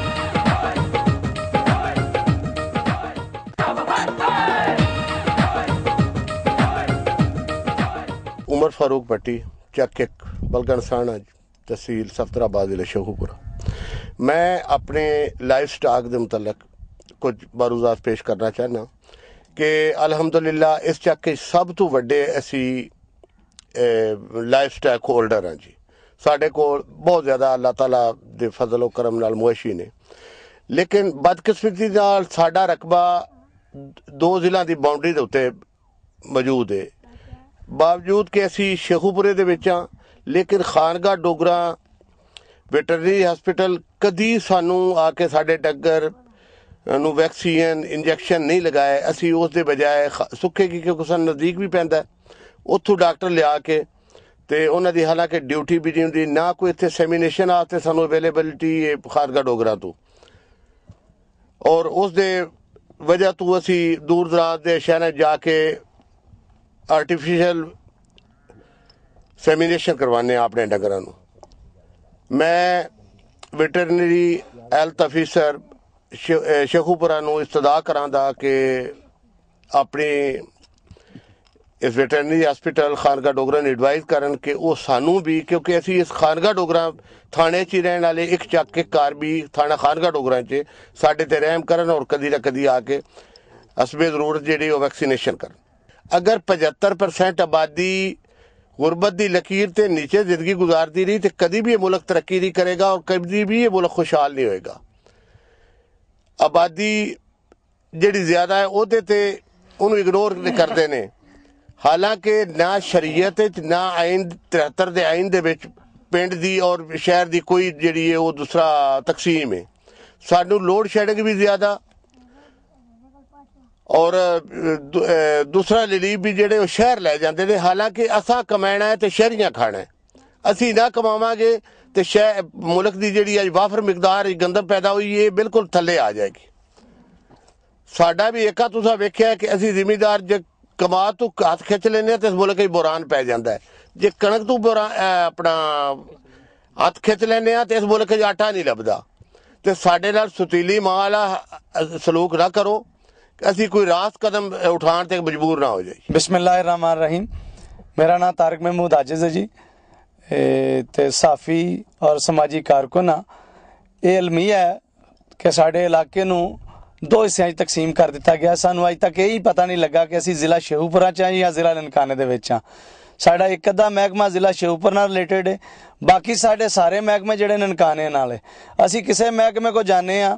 उमर फारूक पट्टी चक एक बलगनसाना तहसील सफदराबाद जिले शेखूपुरा मैं अपने लाइफ स्टाक के मुतलक कुछ बारूदात पेश करना चाहना कि अलहमदुल्ला इस चक के सब तो व्डे असी लाइफ स्टाक होल्डर हाँ जी साढ़े को बहुत ज्यादा ਅੱਲਾਹ तला ਦੇ ਫਜ਼ਲ ਉਹ ਕਰਮ ਨਾਲ ਮੁਆਸ਼ੀ ਨੇ ਲੇਕਿਨ ਬਦਕਿਸਮਤੀ ਨਾਲ ਸਾਡਾ ਰਕਬਾ ਦੋ ਜ਼ਿਲ੍ਹਿਆਂ ਦੀ ਬਾਉਂਡਰੀ ਦੇ ਬਾਵਜੂਦ ਕਿ ਅਸੀਂ ਸ਼ੇਖੂਪੁਰੇ ਦੇ ਵਿੱਚ ਆ ਲੇਕਿਨ ਖਾਨਗਾ ਡੋਗਰਾ ਵੈਟਰਨਰੀ ਹਸਪੀਟਲ ਕਦੀ ਸਾਨੂੰ ਆ ਕੇ ਸਾਡੇ ਡੱਗਰ ਨੂੰ ਵੈਕਸੀਨ ਇੰਜੈਕਸ਼ਨ ਨਹੀਂ ਲਗਾਇਆ ਅਸੀਂ ਉਸ ਦੇ ਬਜਾਏ ਸੁੱਕੇ ਕੀ ਕਿਉਂਕਿ ਸਾਨੂੰ ਨਜ਼ਦੀਕ ਵੀ ਪੈਂਦਾ ਉੱਥੋਂ ਡਾਕਟਰ ਲਿਆ ਕੇ ਤੇ ਉਹਨਾਂ ਦੀ ਹਾਲਾਂਕਿ ਡਿਊਟੀ ਵੀ ਨਹੀਂ ਹੁੰਦੀ ਨਾ ਕੋਈ ਇੱਥੇ ਸੈਮੀਨੇਸ਼ਨ ਆਤੇ ਸਾਨੂੰ ਅਵੇਲੇਬਿਲਟੀ ਇਹ ਖਾਨਗਾ ਡੋਗਰਾ ਤੋਂ ਔਰ ਉਸ ਦੇ ਵਜ੍ਹਾ ਤੋਂ ਅਸੀਂ ਦੂਰ ਦਰਾਜ ਦੇ ਸ਼ਹਿਰਾਂ ਜਾ ਕੇ ਆਰਟੀਫੀਸ਼ੀਅਲ ਫੈਮੀਨੇਸ਼ਨ ਕਰਵਾਉਂਦੇ ਆ ਆਪਣੇ ਡੰਗਰਾਂ ਨੂੰ ਮੈਂ ਵੈਟਰਨਰੀ ਹੈਲਥ ਅਫੀਸਰ ਸ਼ੇਖੂਪੁਰਾ ਨੂੰ ਇਸਤਦਾ ਕਰਾਂਦਾ ਕਿ ਆਪਣੇ ਇਸ ਵੈਟਰਨਰੀ ਹਸਪੀਟਲ ਖਾਨਗਾ ਡੋਗਰਾ ਨੇ ਐਡਵਾਈਸ ਕਰਨ ਕਿ ਉਹ ਸਾਨੂੰ ਵੀ ਕਿਉਂਕਿ ਅਸੀਂ ਇਸ ਖਾਨਗਾ ਡੋਗਰਾ ਥਾਣੇ 'ਚ ਹੀ ਰਹਿਣ ਵਾਲੇ ਇੱਕ ਚੱਕ ਕੇ ਕਾਰ ਵੀ ਥਾਣਾ ਖਾਨਗਾ ਡੋਗਰਾ 'ਚ ਸਾਡੇ ਤੇ ਰਹਿਮ ਕਰਨ ਔਰ ਕਦੀ ਨਾ ਕਦੀ ਆ ਕੇ ਅਸਬੇ ਜ਼ਰੂਰਤ ਜਿਹੜੀ ਉਹ ਵੈਕਸੀਨੇਸ਼ਨ ਕਰਨ ਅਗਰ 75% ਆਬਾਦੀ ਗੁਰਬਤ ਦੀ ਲਕੀਰ ਤੇ نیچے ਜ਼ਿੰਦਗੀ گزارਦੀ ਰਹੀ ਤੇ ਕਦੀ ਵੀ ਇਹ ਮੁਲਕ ਤਰੱਕੀ ਨਹੀਂ ਕਰੇਗਾ ਔਰ ਕਦੀ ਵੀ ਇਹ ਮੁਲਕ ਖੁਸ਼ਹਾਲ ਨਹੀਂ ਹੋਏਗਾ ਆਬਾਦੀ ਜਿਹੜੀ ਜ਼ਿਆਦਾ ਹੈ ਉਹਦੇ ਤੇ ਉਹਨੂੰ ਇਗਨੋਰ ਕਰਦੇ ਨੇ ਹਾਲਾਂਕਿ ਨਾ ਸ਼ਰੀਅਤ ਵਿੱਚ ਨਾ ਆਇਨ 73 ਦੇ ਆਇਨ ਦੇ ਵਿੱਚ ਪਿੰਡ ਦੀ ਔਰ ਸ਼ਹਿਰ ਦੀ ਕੋਈ ਜਿਹੜੀ ਹੈ ਉਹ ਦੂਸਰਾ ਤਕਸੀਮ ਹੈ ਸਾਨੂੰ ਲੋਡ ਸ਼ੈਡਿੰਗ ਵੀ ਜ਼ਿਆਦਾ ਔਰ ਦੂਸਰਾ ਲਿਲੀਬ ਵੀ ਜਿਹੜੇ ਉਹ ਸ਼ਹਿਰ ਲੈ ਜਾਂਦੇ ਨੇ ਹਾਲਾਂਕਿ ਅਸਾਂ ਕਮਾਣਾ ਹੈ ਤੇ ਸ਼ਹਿਰੀਆਂ ਖਾਣਾ ਹੈ ਅਸੀਂ ਨਾ ਕਮਾਵਾਂਗੇ ਤੇ ਸ਼ਹਿ ਮੁਲਕ ਦੀ ਜਿਹੜੀ ਅਜ ਵਾਫਰ ਮਿਕਦਾਰ ਗੰਦਮ ਪੈਦਾ ਹੋਈ ਇਹ ਬਿਲਕੁਲ ਥੱਲੇ ਆ ਜਾਏਗੀ ਸਾਡਾ ਵੀ ਇੱਕਾ ਤੁਸੀਂ ਵੇਖਿਆ ਕਿ ਅਸੀਂ ਜ਼ਿਮੀਦਾਰ ਜੇ ਕਮਾ ਤੂੰ ਹੱਥ ਖਿੱਚ ਲੈਨੇ ਤੇ ਇਸ ਮੁਲਕ 'ਚ ਬੁਰਾਨ ਪੈ ਜਾਂਦਾ ਹੈ ਜੇ ਕਣਕ ਤੂੰ ਬੁਰਾ ਆਪਣਾ ਹੱਥ ਖਿੱਚ ਲੈਨੇ ਆ ਤੇ ਇਸ ਮੁਲਕ 'ਚ ਆਟਾ ਨਹੀਂ ਲੱਭਦਾ ਤੇ ਸਾਡੇ ਨਾਲ ਸੁਤੀਲੀ ਮਾਲ ਸਲੂਕ ਨਾ ਕਰੋ ਅਸੀਂ ਕੋਈ ਰਾਸ ਕਦਮ ਉਠਾਉਣ ਤੇ ਮਜਬੂਰ ਨਾ ਹੋ ਜਾਈਏ ਬਿਸਮਿਲ੍ਲਾਹਿਰਰਹਿਮਾਨਿਰਰਹੀਮ ਮੇਰਾ ਨਾਮ ਤਾਰਕ ਮਹਿਮੂਦ ਆਜਿਜ਼ ਹੈ ਜੀ ਤੇ ਸਾਫੀ ਔਰ ਸਮਾਜੀ ਕਾਰਕੁਨ ਆ ਇਹ ਅਲਮੀ ਹੈ ਕਿ ਸਾਡੇ ਇਲਾਕੇ ਨੂੰ ਦੋ ਹਿੱਸਿਆਂ 'ਚ ਤਕਸੀਮ ਕਰ ਦਿੱਤਾ ਗਿਆ ਸਾਨੂੰ ਅਜੇ ਤੱਕ ਇਹ ਹੀ ਪਤਾ ਨਹੀਂ ਲੱਗਾ ਕਿ ਅਸੀਂ ਜ਼ਿਲ੍ਹਾ ਸ਼ੇਹੂਪੁਰਾ 'ਚ ਆ ਜਾਂ ਜ਼ਿਲ੍ਹਾ ਲਨਕਾਨੇ ਦੇ ਵਿੱਚ ਆ ਸਾਡਾ ਇੱਕ ਅੱਧਾ ਮਹਿਕਮਾ ਜ਼ਿਲ੍ਹਾ ਸ਼ੇਹੂਪੁਰ ਨਾਲ ਰਿਲੇਟਡ ਹੈ ਬਾਕੀ ਸਾਡੇ ਸਾਰੇ ਮਹਿਕਮੇ ਜਿਹੜੇ ਨਨਕਾਨੇ ਨਾਲ ਹੈ ਅਸੀਂ ਕਿਸੇ ਮਹਿਕਮੇ ਕੋ ਜਾਣੇ ਆ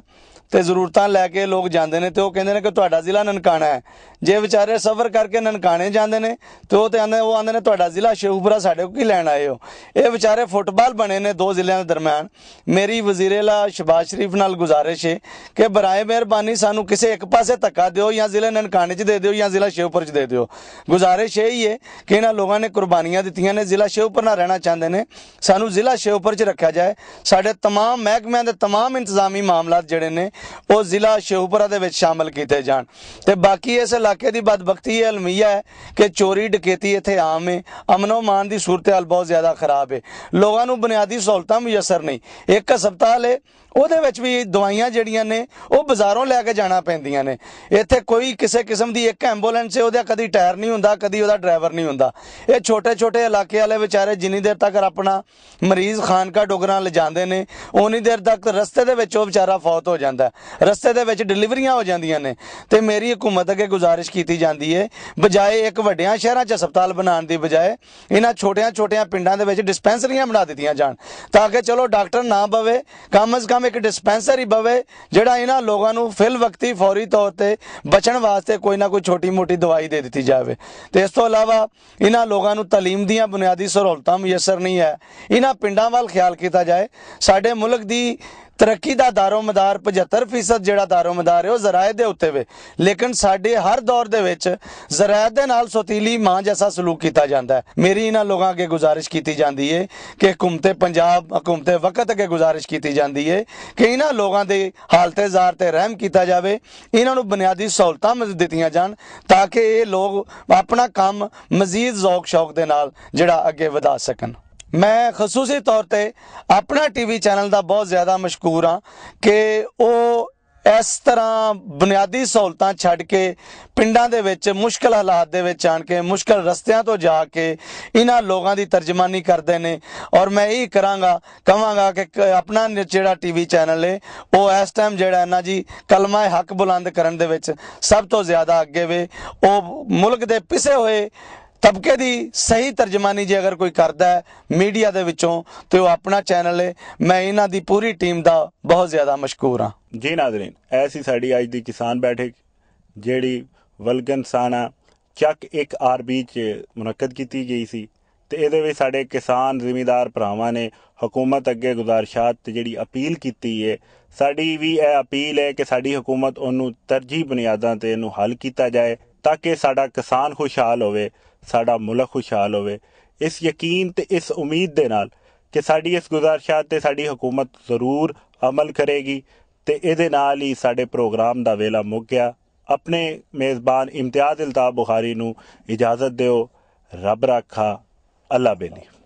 ਤੇ ਜ਼ਰੂਰਤਾਂ ਲੈ ਕੇ ਲੋਕ ਜਾਂਦੇ ਨੇ ਤੇ ਉਹ ਕਹਿੰਦੇ ਨੇ ਕਿ ਤੁਹਾਡਾ ਜ਼ਿਲ੍ਹਾ ਨਨਕਾਣਾ ਹੈ ਜੇ ਵਿਚਾਰੇ ਸਫ਼ਰ ਕਰਕੇ ਨਨਕਾਣੇ ਜਾਂਦੇ ਨੇ ਤੇ ਉਹ ਤੇ ਆਂਦੇ ਉਹ ਆਂਦੇ ਨੇ ਤੁਹਾਡਾ ਜ਼ਿਲ੍ਹਾ ਸ਼ੇਖੂਪੁਰਾ ਸਾਡੇ ਕੋ ਕੀ ਲੈਣ ਆਏ ਹੋ ਇਹ ਵਿਚਾਰੇ ਫੁੱਟਬਾਲ ਬਣੇ ਨੇ ਦੋ ਜ਼ਿਲ੍ਹਿਆਂ ਦੇ ਦਰਮਿਆਨ ਮੇਰੀ ਵਜ਼ੀਰੇਲਾ ਸ਼ਬਾਸ਼ ਸ਼ਰੀਫ ਨਾਲ ਗੁਜ਼ਾਰਿਸ਼ ਹੈ ਕਿ ਬਰਾਏ ਮਿਹਰਬਾਨੀ ਸਾਨੂੰ ਕਿਸੇ ਇੱਕ ਪਾਸੇ ਧੱਕਾ ਦਿਓ ਜਾਂ ਜ਼ਿਲ੍ਹਾ ਨਨਕਾਣੇ 'ਚ ਦੇ ਦਿਓ ਜਾਂ ਜ਼ਿਲ੍ਹਾ ਸ਼ੇਖੂਪੁਰ 'ਚ ਦੇ ਦਿਓ ਗੁਜ਼ਾਰਿਸ਼ ਇਹ ਹੀ ਹੈ ਕਿ ਇਹਨਾਂ ਲੋਕਾਂ ਨੇ ਕੁਰਬਾਨੀਆਂ ਦਿੱਤੀਆਂ ਨੇ ਜ਼ਿਲ੍ਹਾ ਸ਼ੇਖੂਪੁਰ ਨਾਲ ਰਹਿਣਾ ਚਾਹੁੰਦੇ ਨੇ ਸਾਨੂੰ ਜ਼ਿਲ੍ਹਾ ਸ਼ੇਖੂਪੁਰ 'ਚ ਰੱਖਿਆ ਜਾਏ ਸਾਡੇ तमाम ਮਹਿਕਮਿਆਂ ਦੇ ਤਮਾਮ ਇੰਤਜ਼ਾਮੀ ਮਾਮਲੇ ਜਿਹੜੇ ਨੇ ਉਹ ਜ਼ਿਲ੍ਹਾ ਸ਼ੇਹੂਪੁਰਾ ਦੇ ਵਿੱਚ ਸ਼ਾਮਲ ਕੀਤੇ ਜਾਣ ਤੇ ਬਾਕੀ ਇਸ ਇਲਾਕੇ ਦੀ ਬਦਬਖਤੀ ਹੈ ਅਲਮੀਆ ਹੈ ਕਿ ਚੋਰੀ ਡਕੈਤੀ ਇੱਥੇ ਆਮ ਹੈ ਅਮਨੋ ਮਾਨ ਦੀ ਸੂਰਤ ਹਾਲ ਬਹੁਤ ਜ਼ਿਆਦਾ ਖਰਾਬ ਹੈ ਲੋਕਾਂ ਨੂੰ ਬੁਨਿਆਦੀ ਸਹੂਲਤਾਂ ਮੁਯਸਰ ਨਹੀਂ ਇੱਕ ਹਸਪਤਾਲ ਹੈ ਉਹਦੇ ਵਿੱਚ ਵੀ ਦਵਾਈਆਂ ਜਿਹੜੀਆਂ ਨੇ ਉਹ ਬਾਜ਼ਾਰੋਂ ਲੈ ਕੇ ਜਾਣਾ ਪੈਂਦੀਆਂ ਨੇ ਇੱਥੇ ਕੋਈ ਕਿਸੇ ਕਿਸਮ ਦੀ ਇੱਕ ਐਂਬੂਲੈਂਸ ਹੈ ਉਹਦਾ ਕਦੀ ਟਾਇਰ ਨਹੀਂ ਹੁੰਦਾ ਕਦੀ ਉਹਦਾ ਡਰਾਈਵਰ ਨਹੀਂ ਹੁੰਦਾ ਇਹ ਛੋਟੇ-ਛੋਟੇ ਇਲਾਕੇ ਵਾਲੇ ਵਿਚਾਰੇ ਜਿੰਨੀ ਦੇਰ ਤੱਕ ਆਪਣਾ ਮਰੀਜ਼ ਖਾਨਕਾ ਡੋਗਰਾਂ ਲਿਜਾਂਦੇ ਨੇ ਉਨੀ ਦੇਰ ਤੱਕ ਰਸਤੇ ਦੇ ਵਿੱਚ ਉਹ ਵਿਚਾਰਾ ਫੌਤ ਹੋ ਜਾਂਦਾ ਰਸਤੇ ਦੇ ਵਿੱਚ ਡਿਲੀਵਰੀਆਂ ਹੋ ਜਾਂਦੀਆਂ ਨੇ ਤੇ ਮੇਰੀ ਹਕੂਮਤ ਅੱਗੇ ਗੁਜ਼ਾਰਿਸ਼ ਕੀਤੀ ਜਾਂਦੀ ਹੈ ਬਜਾਏ ਇੱਕ ਵੱਡਿਆਂ ਸ਼ਹਿਰਾਂ 'ਚ ਹਸਪਤਾਲ ਬਣਾਉਣ ਦੀ ਬਜਾਏ ਇਹਨਾਂ ਛੋਟਿਆਂ-ਛੋਟਿਆਂ ਪਿੰਡਾਂ ਦੇ ਵਿੱਚ ਡਿਸਪੈਂਸਰੀਆਂ ਬਣਾ ਦਿੱਤੀਆਂ ਜਾਣ ਤਾਂ ਕਿ ਚਲੋ ਡਾਕਟਰ ਨਾ ਬਵੇ ਕਮ ਅਜ਼ ਕਮ ਇੱਕ ਡਿਸਪੈਂਸਰੀ ਬਵੇ ਜਿਹੜਾ ਇਹਨਾਂ ਲੋਕਾਂ ਨੂੰ ਫਿਲ ਵਕਤੀ ਫੌਰੀ ਤੌਰ ਤੇ ਬਚਣ ਵਾਸਤੇ ਕੋਈ ਨਾ ਕੋਈ ਛੋਟੀ ਮੋਟੀ ਦਵਾਈ ਦੇ ਦਿੱਤੀ ਜਾਵੇ ਤੇ ਇਸ ਤੋਂ ਇਲਾਵਾ ਇਹਨਾਂ ਲੋਕਾਂ ਨੂੰ تعلیم ਦੀਆਂ ਬੁਨਿਆਦੀ ਸਹੂਲਤਾਂ ਅਸਰ ਨਹੀਂ ਹੈ ਇਹਨਾਂ ਪਿੰਡਾਂ ਵੱਲ ਖਿਆਲ ਕੀਤਾ ਜਾਏ ਸਾਡੇ ਮੁਲਕ ਦੀ ਤਰੱਕੀ ਦਾ ਦਾਰੋਮਦਾਰ 75% ਜਿਹੜਾ ਦਾਰੋਮਦਾਰ ਹੈ ਉਹ ਜ਼ਰਾਇਦ ਦੇ ਉੱਤੇ ਵੇ ਲੇਕਿਨ ਸਾਡੇ ਹਰ ਦੌਰ ਦੇ ਵਿੱਚ ਜ਼ਰਾਇਦ ਦੇ ਨਾਲ ਸੋਤੀਲੀ ਮਾਂ ਜੈਸਾ ਸਲੂਕ ਕੀਤਾ ਜਾਂਦਾ ਹੈ ਮੇਰੀ ਇਹਨਾਂ ਲੋਕਾਂ ਅੱਗੇ ਗੁਜ਼ਾਰਿਸ਼ ਕੀਤੀ ਜਾਂਦੀ ਹੈ ਕਿ ਹਕੂਮਤੇ ਪੰਜਾਬ ਹਕੂਮਤੇ ਵਕਤ ਅੱਗੇ ਗੁਜ਼ਾਰਿਸ਼ ਕੀਤੀ ਜਾਂਦੀ ਹੈ ਕਿ ਇਹਨਾਂ ਲੋਕਾਂ ਦੇ ਹਾਲਤ ਜ਼ਾਰ ਤੇ ਰਹਿਮ ਕੀਤਾ ਜਾਵੇ ਇਹਨਾਂ ਨੂੰ ਬੁਨਿਆਦੀ ਸਹੂਲਤਾਂ ਦਿੱਤੀਆਂ ਜਾਣ ਤਾਂ ਕਿ ਇਹ ਲੋਕ ਆਪਣਾ ਕੰਮ ਮਜ਼ੀਦ ਜ਼ੌਕ ਸ਼ੌਕ ਦੇ ਨਾਲ ਜਿਹੜਾ ਅੱਗੇ ਵਧਾ ਸਕਣ ਮੈਂ ਖਸੂਸੀ ਤੌਰ ਤੇ ਆਪਣਾ ਟੀਵੀ ਚੈਨਲ ਦਾ ਬਹੁਤ ਜ਼ਿਆਦਾ ਮਸ਼ਕੂਰ ਹਾਂ ਕਿ ਉਹ ਇਸ ਤਰ੍ਹਾਂ ਬੁਨਿਆਦੀ ਸਹੂਲਤਾਂ ਛੱਡ ਕੇ ਪਿੰਡਾਂ ਦੇ ਵਿੱਚ ਮੁਸ਼ਕਲ ਹਾਲਾਤ ਦੇ ਵਿੱਚ ਆਣ ਕੇ ਮੁਸ਼ਕਲ ਰਸਤਿਆਂ ਤੋਂ ਜਾ ਕੇ ਇਹਨਾਂ ਲੋਕਾਂ ਦੀ ਤਰਜਮਾਨੀ ਕਰਦੇ ਨੇ ਔਰ ਮੈਂ ਇਹ ਕਰਾਂਗਾ ਕਹਾਂਗਾ ਕਿ ਆਪਣਾ ਜਿਹੜਾ ਟੀਵੀ ਚੈਨਲ ਹੈ ਉਹ ਇਸ ਟਾਈਮ ਜਿਹੜਾ ਨਾ ਜੀ ਕਲਮਾ ਹੱਕ ਬੁਲੰਦ ਕਰਨ ਦੇ ਵਿੱਚ ਸਭ ਤੋਂ ਜ਼ਿਆਦਾ ਅੱਗੇ ਵੇ ਉਹ ਮੁਲਕ ਦੇ ਪਿਸੇ ਹੋਏ ਤਬਕੇ ਦੀ ਸਹੀ ਤਰਜਮਾਨੀ ਜੇ ਅਗਰ ਕੋਈ ਕਰਦਾ ਹੈ ਮੀਡੀਆ ਦੇ ਵਿੱਚੋਂ ਤੇ ਉਹ ਆਪਣਾ ਚੈਨਲ ਹੈ ਮੈਂ ਇਹਨਾਂ ਦੀ ਪੂਰੀ ਟੀਮ ਦਾ ਬਹੁਤ ਜ਼ਿਆਦਾ ਮਸ਼ਕੂਰ ਹਾਂ ਜੀ ਨਾਜ਼ਰੀਨ ਐਸੀ ਸਾਡੀ ਅੱਜ ਦੀ ਕਿਸਾਨ ਬੈਠਕ ਜਿਹੜੀ ਵਲਗਨ ਸਾਣਾ ਚੱਕ 1 ਆਰਬੀ ਚ ਮੁਨਕਦ ਕੀਤੀ ਗਈ ਸੀ ਤੇ ਇਹਦੇ ਵਿੱਚ ਸਾਡੇ ਕਿਸਾਨ ਜ਼ਿਮੀਦਾਰ ਭਰਾਵਾਂ ਨੇ ਹਕੂਮਤ ਅੱਗੇ ਗੁਜ਼ਾਰਿਸ਼ਾਤ ਤੇ ਜਿਹੜੀ ਅਪੀਲ ਕੀਤੀ ਹੈ ਸਾਡੀ ਵੀ ਇਹ ਅਪੀਲ ਹੈ ਕਿ ਸਾਡੀ ਹਕੂਮਤ ਉਹਨੂੰ ਤਰਜੀਹ ਬੁਨਿਆਦਾਂ ਤੇ ਇਹਨੂੰ ਹੱਲ ਕੀਤਾ ਜਾਏ ਤਾਂ ਕਿ ਸਾਡਾ ਕਿਸਾਨ ਖੁਸ਼ਹਾਲ ਹੋਵੇ ਸਾਡਾ ਮੁਲਕ ਖੁਸ਼ਹਾਲ ਹੋਵੇ ਇਸ ਯਕੀਨ ਤੇ ਇਸ ਉਮੀਦ ਦੇ ਨਾਲ ਕਿ ਸਾਡੀ ਇਸ ਗੁਜ਼ਾਰਿਸ਼ਾਂ ਤੇ ਸਾਡੀ ਹਕੂਮਤ ਜ਼ਰੂਰ ਅਮਲ ਕਰੇਗੀ ਤੇ ਇਹਦੇ ਨਾਲ ਹੀ ਸਾਡੇ ਪ੍ਰੋਗਰਾਮ ਦਾ ਵੇਲਾ ਮੁੱਕ ਗਿਆ ਆਪਣੇ ਮੇਜ਼ਬਾਨ ਇਮਤੀਆਜ਼ ਇਲਤਾਬ ਬੁਖਾਰੀ ਨੂੰ ਇਜਾਜ਼ਤ ਦਿਓ ਰੱਬ ਰੱਖਾ ਅੱਲਾ ਬੇਲੀ